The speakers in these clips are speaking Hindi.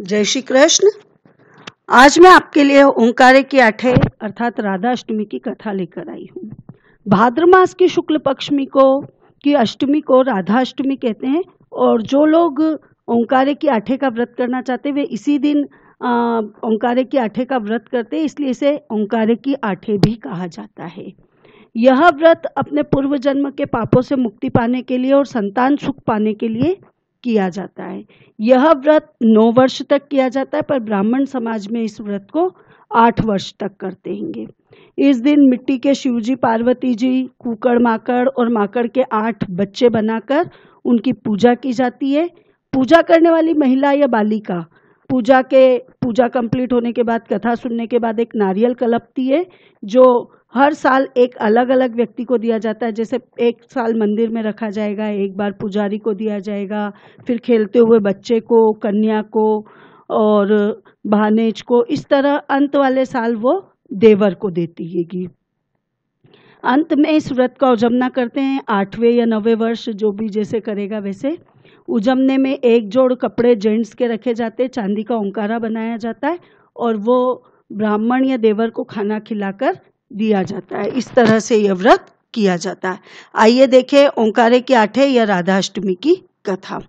जय श्री कृष्ण आज मैं आपके लिए ओंकारे की आठे अर्थात राधा अष्टमी की कथा लेकर आई हूँ भाद्र मास की शुक्ल पक्षमी को की अष्टमी को राधा अष्टमी कहते हैं और जो लोग ओंकारे की आठे का व्रत करना चाहते वे इसी दिन ओंकारे की आठे का व्रत करते हैं इसलिए इसे ओंकारे की आठे भी कहा जाता है यह व्रत अपने पूर्व जन्म के पापों से मुक्ति पाने के लिए और संतान सुख पाने के लिए किया जाता है यह व्रत नौ वर्ष तक किया जाता है पर ब्राह्मण समाज में इस व्रत को आठ वर्ष तक करते होंगे इस दिन मिट्टी के शिव जी पार्वती जी कुकड़ माकड़ और माकड़ के आठ बच्चे बनाकर उनकी पूजा की जाती है पूजा करने वाली महिला या बालिका पूजा के पूजा कंप्लीट होने के बाद कथा सुनने के बाद एक नारियल कलपती है जो हर साल एक अलग अलग व्यक्ति को दिया जाता है जैसे एक साल मंदिर में रखा जाएगा एक बार पुजारी को दिया जाएगा फिर खेलते हुए बच्चे को कन्या को और भानेज को इस तरह अंत वाले साल वो देवर को देती हैगी अंत में इस व्रत का उजमना करते हैं आठवें या नवे वर्ष जो भी जैसे करेगा वैसे उजमने में एक जोड़ कपड़े जेंट्स के रखे जाते हैं चांदी का ओंकारा बनाया जाता है और वो ब्राह्मण या देवर को खाना खिलाकर दिया जाता है इस तरह से यह व्रत किया जाता है आइए देखें ओंकारे के आठे या राधाष्टमी की कथा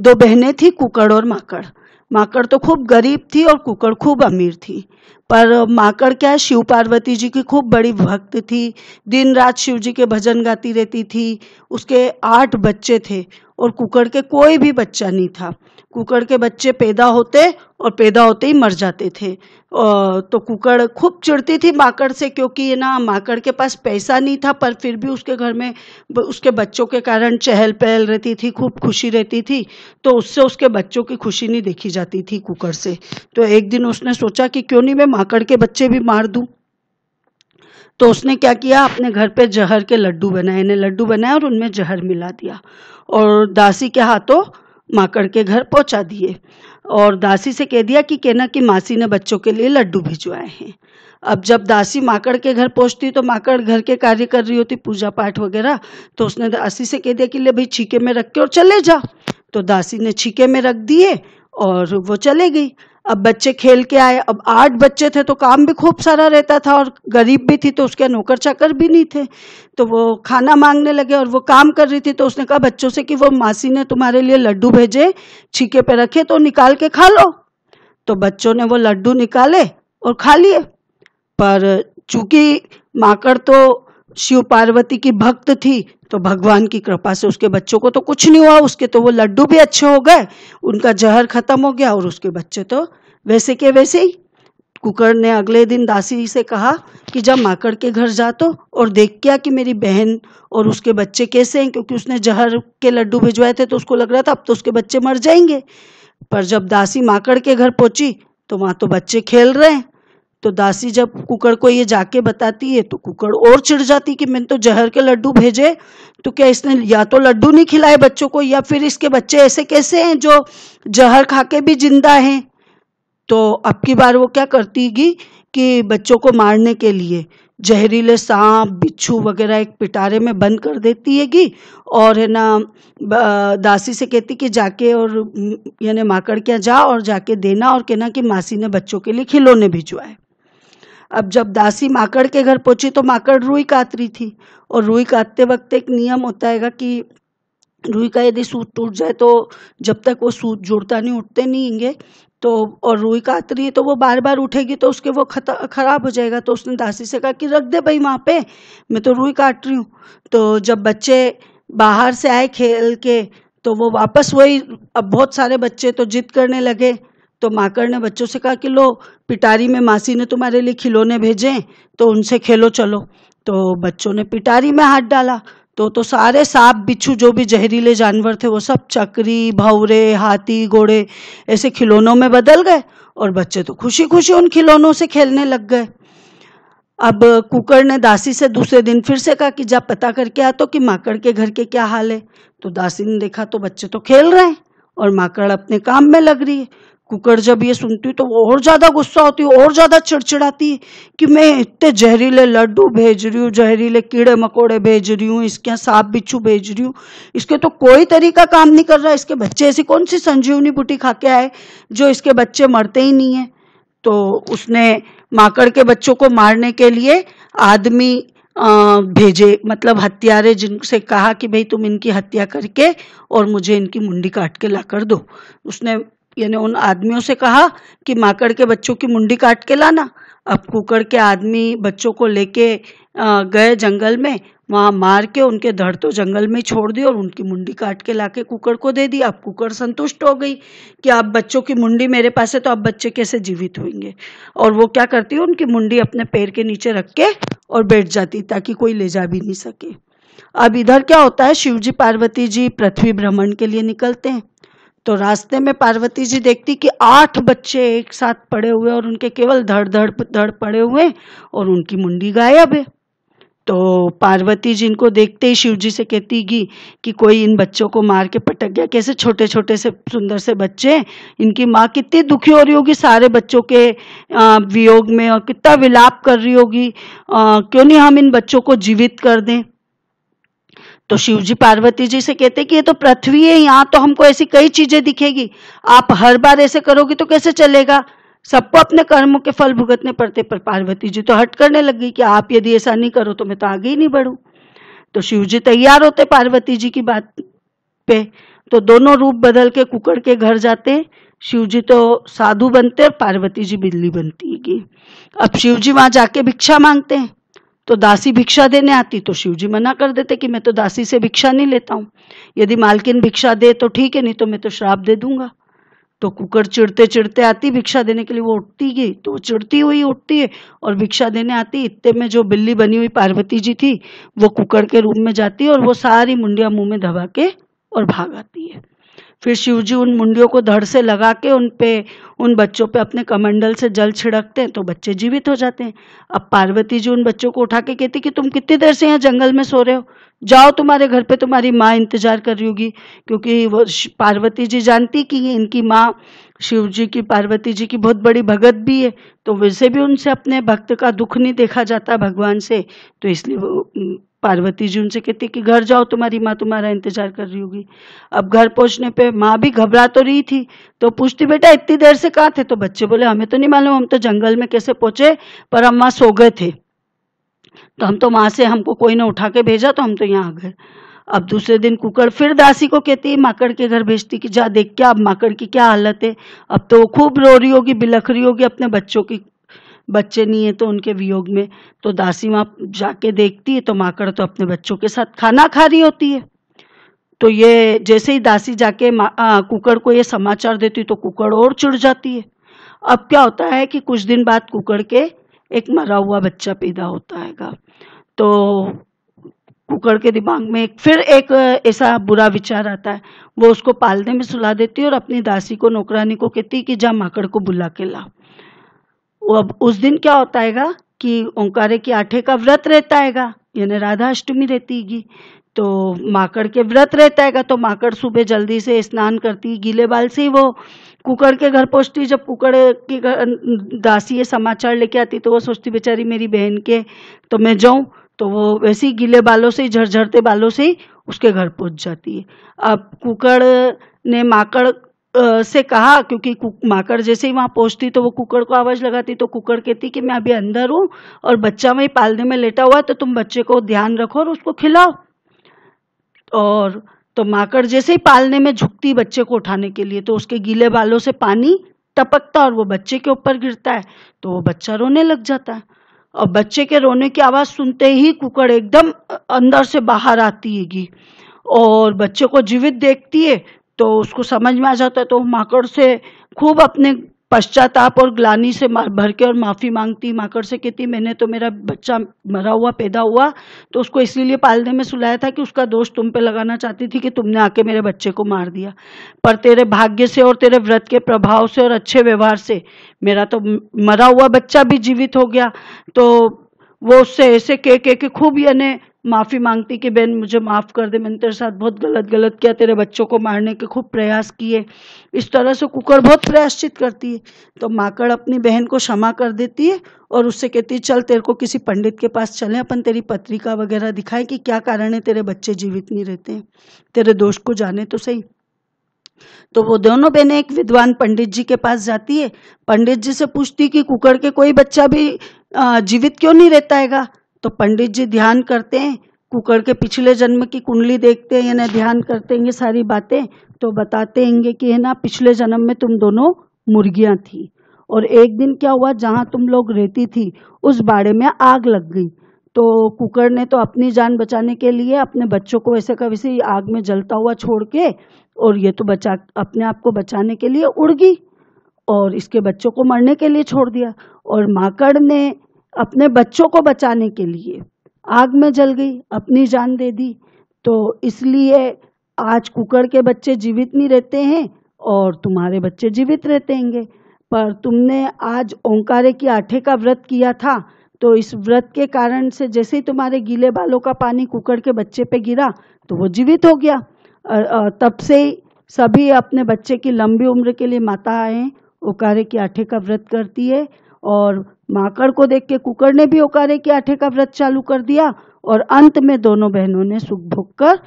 दो बहनें थी कुकड़ और माकड़ माकड़ तो खूब गरीब थी और कुकड़ खूब अमीर थी पर माकड़ क्या शिव पार्वती जी की खूब बड़ी भक्त थी दिन रात शिव जी के भजन गाती रहती थी उसके आठ बच्चे थे और कुकड़ के कोई भी बच्चा नहीं था कुकड़ के बच्चे पैदा होते और पैदा होते ही मर जाते थे तो कुकड़ खूब चिड़ती थी माकड़ से क्योंकि ये ना माकड़ के पास पैसा नहीं था पर फिर भी उसके घर में उसके बच्चों के कारण चहल पहल रहती थी खूब खुशी रहती थी तो उससे उसके बच्चों की खुशी नहीं देखी जाती थी कुकड़ से तो एक दिन उसने सोचा कि क्यों नहीं मैं माकड़ के बच्चे भी मार दूँ तो उसने क्या किया अपने घर पे जहर के लड्डू बनाए इन्हें लड्डू बनाए और उनमें जहर मिला दिया और दासी के हाथों माकड़ के घर पहुंचा दिए और दासी से कह दिया कि कहना कि मासी ने बच्चों के लिए लड्डू भिजवाए हैं अब जब दासी माकड़ के घर पहुंचती तो माकड़ घर के कार्य कर रही होती पूजा पाठ वगैरह तो उसने दासी से कह दिया कि ले भाई छीके में रख के और चले जा तो दासी ने छीके में रख दिए और वो चले गई अब बच्चे खेल के आए अब आठ बच्चे थे तो काम भी खूब सारा रहता था और गरीब भी थी तो उसके नौकर चाकर भी नहीं थे तो वो खाना मांगने लगे और वो काम कर रही थी तो उसने कहा बच्चों से कि वो मासी ने तुम्हारे लिए लड्डू भेजे छीके पे रखे तो निकाल के खा लो तो बच्चों ने वो लड्डू निकाले और खा लिए पर चूंकि माकड़ तो शिव पार्वती की भक्त थी तो भगवान की कृपा से उसके बच्चों को तो कुछ नहीं हुआ उसके तो वो लड्डू भी अच्छे हो गए उनका जहर खत्म हो गया और उसके बच्चे तो वैसे के वैसे ही कुकर ने अगले दिन दासी से कहा कि जब माकड़ के घर जा तो और देख क्या कि मेरी बहन और उसके बच्चे कैसे हैं क्योंकि उसने जहर के लड्डू भिजवाए थे तो उसको लग रहा था अब तो उसके बच्चे मर जाएंगे पर जब दासी माकड़ के घर पहुंची तो वहाँ तो बच्चे खेल रहे हैं तो दासी जब कुकर को ये जाके बताती है तो कुकर और चिढ़ जाती कि मैंने तो जहर के लड्डू भेजे तो क्या इसने या तो लड्डू नहीं खिलाए बच्चों को या फिर इसके बच्चे ऐसे कैसे हैं जो जहर खा के भी जिंदा हैं तो अब की बार वो क्या करतीगी कि बच्चों को मारने के लिए जहरीले सांप बिच्छू वगैरह एक पिटारे में बंद कर देती है और है ना दासी से कहती कि जाके और यानी माकड़ क्या जा और जाके देना और कहना कि मासी ने बच्चों के लिए खिलौने भिजवाए अब जब दासी माकड़ के घर पहुंची तो माकड़ रुई काट रही थी और रुई काटते वक्त एक नियम होता है कि रुई का यदि सूत टूट जाए तो जब तक वो सूत जुड़ता नहीं उठते नहीं होंगे तो और रुई काट रही है तो वो बार बार उठेगी तो उसके वो ख़राब हो जाएगा तो उसने दासी से कहा कि रख दे भाई वहाँ पे मैं तो रुई काट रही हूँ तो जब बच्चे बाहर से आए खेल के तो वो वापस वही अब बहुत सारे बच्चे तो जिद करने लगे तो माकड़ ने बच्चों से कहा कि लो पिटारी में मासी ने तुम्हारे लिए खिलौने भेजे तो उनसे खेलो चलो तो बच्चों ने पिटारी में हाथ डाला तो तो सारे सांप बिच्छू जो भी जहरीले जानवर थे वो सब चक्री भवरे हाथी घोड़े ऐसे खिलौनों में बदल गए और बच्चे तो खुशी खुशी उन खिलौनों से खेलने लग गए अब कुकर ने दासी से दूसरे दिन फिर से कहा कि जा पता करके आ तो कि माकड़ के घर के क्या हाल है तो दासी ने देखा तो बच्चे तो खेल रहे हैं और माकड़ अपने काम में लग रही है कुकर जब ये सुनती हूँ तो वो और ज़्यादा गुस्सा होती है और ज़्यादा चिड़चिड़ाती है कि मैं इतने जहरीले लड्डू भेज रही हूँ जहरीले कीड़े मकोड़े भेज रही हूँ इसके यहाँ सांप बिच्छू भेज रही हूँ इसके तो कोई तरीका काम नहीं कर रहा इसके बच्चे ऐसी कौन सी संजीवनी बूटी खा के आए जो इसके बच्चे मरते ही नहीं हैं तो उसने माकड़ के बच्चों को मारने के लिए आदमी भेजे मतलब हत्यारे जिनसे कहा कि भाई तुम इनकी हत्या करके और मुझे इनकी मुंडी काट के लाकर दो उसने यानी उन आदमियों से कहा कि माकड़ के बच्चों की मुंडी काट के लाना अब कुकड़ के आदमी बच्चों को लेके गए जंगल में वहाँ मार के उनके धड़ तो जंगल में छोड़ दी और उनकी मुंडी काट के लाके कुकर को दे दी अब कुकर संतुष्ट हो गई कि आप बच्चों की मुंडी मेरे पास है तो आप बच्चे कैसे जीवित होंगे और वो क्या करती है उनकी मुंडी अपने पैर के नीचे रख के और बैठ जाती ताकि कोई ले जा भी नहीं सके अब इधर क्या होता है शिव जी पार्वती जी पृथ्वी भ्रमण के लिए निकलते हैं तो रास्ते में पार्वती जी देखती कि आठ बच्चे एक साथ पड़े हुए और उनके केवल धड़ धड़ धड़ पड़े हुए और उनकी मुंडी गायब है तो पार्वती जी इनको देखते ही शिव जी से कहती कि कि कोई इन बच्चों को मार के पटक गया कैसे छोटे छोटे से सुंदर से बच्चे इनकी माँ कितनी दुखी हो रही होगी सारे बच्चों के वियोग में और कितना विलाप कर रही होगी क्यों नहीं हम इन बच्चों को जीवित कर दें तो शिव जी पार्वती जी से कहते कि ये तो पृथ्वी है यहाँ तो हमको ऐसी कई चीजें दिखेगी आप हर बार ऐसे करोगे तो कैसे चलेगा सबको अपने कर्मों के फल भुगतने पड़ते पर पार्वती जी तो हट करने लग गई कि आप यदि ऐसा नहीं करो तो मैं तो आगे ही नहीं बढ़ू तो शिव जी तैयार होते पार्वती जी की बात पे तो दोनों रूप बदल के कुकड़ के घर जाते शिव जी तो साधु बनते और पार्वती जी बिल्ली बनती है अब शिव जी वहां जाके भिक्षा मांगते हैं तो दासी भिक्षा देने आती तो शिव जी मना कर देते कि मैं तो दासी से भिक्षा नहीं लेता हूँ यदि मालकिन भिक्षा दे तो ठीक है नहीं तो मैं तो श्राप दे दूंगा तो कुकर चिड़ते चिड़ते आती भिक्षा देने के लिए वो उठती गई तो चिड़ती हुई उठती है और भिक्षा देने आती इतने में जो बिल्ली बनी हुई पार्वती जी थी वो कुकर के रूम में जाती और वो सारी मुंडिया मुंह में दबा के और भाग आती है फिर शिव जी उन मुंडियों को धड़ से लगा के उन पे उन बच्चों पे अपने कमंडल से जल छिड़कते हैं तो बच्चे जीवित हो जाते हैं अब पार्वती जी उन बच्चों को उठा के कहती कि तुम कितनी देर से यहाँ जंगल में सो रहे हो जाओ तुम्हारे घर पे तुम्हारी माँ इंतजार कर रही होगी क्योंकि वो पार्वती जी जानती कि इनकी माँ शिव जी की पार्वती जी की बहुत बड़ी भगत भी है तो वैसे भी उनसे अपने भक्त का दुख नहीं देखा जाता भगवान से तो इसलिए पार्वती जी उनसे कहती कि घर जाओ तुम्हारी माँ तुम्हारा इंतजार कर रही होगी अब घर पहुंचने पे माँ भी घबरा तो रही थी तो पूछती बेटा इतनी देर से कहाँ थे तो बच्चे बोले हमें तो नहीं मालूम हम तो जंगल में कैसे पहुंचे पर हम वहाँ सो गए थे तो हम तो माँ से हमको कोई ने उठा के भेजा तो हम तो यहाँ आ गए अब दूसरे दिन कुकड़ फिर दासी को कहती है माकड़ के घर भेजती कि जा देख क्या अब माकड़ की क्या हालत है अब तो वो खूब रो रही होगी बिलख रही होगी अपने बच्चों की बच्चे नहीं है तो उनके वियोग में तो दासी माँ जाके देखती है तो माकड़ तो अपने बच्चों के साथ खाना खा रही होती है तो ये जैसे ही दासी जाके आ, कुकड़ को ये समाचार देती तो कुकड़ और चिड़ जाती है अब क्या होता है कि कुछ दिन बाद कुकड़ के एक मरा हुआ बच्चा पैदा होता है तो कुकड़ के दिमाग में एक फिर एक ऐसा बुरा विचार आता है वो उसको पालने में सुला देती है और अपनी दासी को नौकरानी को कहती है कि जा माकड़ को बुला के लाओ अब उस दिन क्या होता है कि ओंकारे के आठे का व्रत रहता है यानी राधा अष्टमी रहतीगी तो माकड़ के व्रत रहता है तो माकड़ सुबह जल्दी से स्नान करती गीले बाल से वो कुकड़ के घर पहुँचती जब कुकड़ के घर दासी ये समाचार लेके आती तो वो सोचती बेचारी मेरी बहन के तो मैं जाऊँ तो वो वैसे ही गीले बालों से ही झरझरते बालों से ही उसके घर पहुँच जाती है अब कुकड़ ने माकड़ से कहा क्योंकि माकर जैसे ही वहाँ पहुँचती तो वो कुकर को आवाज़ लगाती तो कुकर कहती कि मैं अभी अंदर हूँ और बच्चा वहीं पालने में लेटा हुआ तो तुम बच्चे को ध्यान रखो और उसको खिलाओ और तो माकर जैसे ही पालने में झुकती बच्चे को उठाने के लिए तो उसके गीले बालों से पानी टपकता और वो बच्चे के ऊपर गिरता है तो वो बच्चा रोने लग जाता है और बच्चे के रोने की आवाज़ सुनते ही कुकड़ एकदम अंदर से बाहर आती हैगी और बच्चे को जीवित देखती है तो उसको समझ में आ जाता तो माकड़ से खूब अपने पश्चाताप और ग्लानी से भर के और माफ़ी मांगती माकड़ से कहती मैंने तो मेरा बच्चा मरा हुआ पैदा हुआ तो उसको इसीलिए पालने में सुलाया था कि उसका दोष तुम पे लगाना चाहती थी कि तुमने आके मेरे बच्चे को मार दिया पर तेरे भाग्य से और तेरे व्रत के प्रभाव से और अच्छे व्यवहार से मेरा तो मरा हुआ बच्चा भी जीवित हो गया तो वो उससे ऐसे कह के, के, के खूब यानी माफ़ी मांगती कि बहन मुझे माफ़ कर दे मैंने तेरे साथ बहुत गलत गलत किया तेरे बच्चों को मारने के खूब प्रयास किए इस तरह से कुकर बहुत प्रायश्चित करती है तो माकड़ अपनी बहन को क्षमा कर देती है और उससे कहती है चल तेरे को किसी पंडित के पास चले अपन तेरी पत्रिका वगैरह दिखाएं कि क्या कारण है तेरे बच्चे जीवित नहीं रहते हैं तेरे दोष को जाने तो सही तो वो दोनों बहनें एक विद्वान पंडित जी के पास जाती है पंडित जी से पूछती कि कुकर के कोई बच्चा भी जीवित क्यों नहीं रहता है तो पंडित जी ध्यान करते हैं कुकड़ के पिछले जन्म की कुंडली देखते हैं ना ध्यान करते हैं ये सारी बातें तो बताते हैं कि है ना पिछले जन्म में तुम दोनों मुर्गियां थी और एक दिन क्या हुआ जहाँ तुम लोग रहती थी उस बाड़े में आग लग गई तो कुकर ने तो अपनी जान बचाने के लिए अपने बच्चों को ऐसे का वैसे आग में जलता हुआ छोड़ के और ये तो बचा अपने आप को बचाने के लिए उड़ गई और इसके बच्चों को मरने के लिए छोड़ दिया और माकड़ ने अपने बच्चों को बचाने के लिए आग में जल गई अपनी जान दे दी तो इसलिए आज कुकड़ के बच्चे जीवित नहीं रहते हैं और तुम्हारे बच्चे जीवित रहते होंगे पर तुमने आज ओंकारे की आठे का व्रत किया था तो इस व्रत के कारण से जैसे ही तुम्हारे गीले बालों का पानी कुकड़ के बच्चे पे गिरा तो वो जीवित हो गया तब से सभी अपने बच्चे की लंबी उम्र के लिए माता आए ओकारे की आठे का व्रत करती है और माकड़ को देख के कुकर ने भी ओकारे के आठे का व्रत चालू कर दिया और अंत में दोनों बहनों ने सुख भोग कर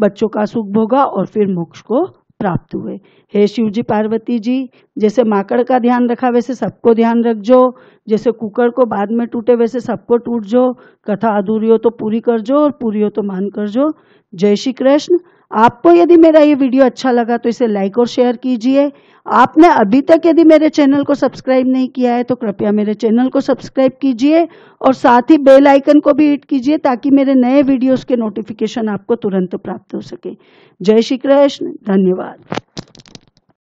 बच्चों का सुख भोगा और फिर मोक्ष को प्राप्त हुए हे शिव जी पार्वती जी जैसे माकड़ का ध्यान रखा वैसे सबको ध्यान रख जो जैसे कुकर को बाद में टूटे वैसे सबको टूट जो कथा अधूरी हो तो पूरी कर जो और पूरी हो तो मान कर जो जय श्री कृष्ण आपको यदि मेरा ये वीडियो अच्छा लगा तो इसे लाइक और शेयर कीजिए आपने अभी तक यदि मेरे चैनल को सब्सक्राइब नहीं किया है तो कृपया मेरे चैनल को सब्सक्राइब कीजिए और साथ ही बेल आइकन को भी हिट कीजिए ताकि मेरे नए वीडियोस के नोटिफिकेशन आपको तुरंत प्राप्त हो सके जय श्री कृष्ण धन्यवाद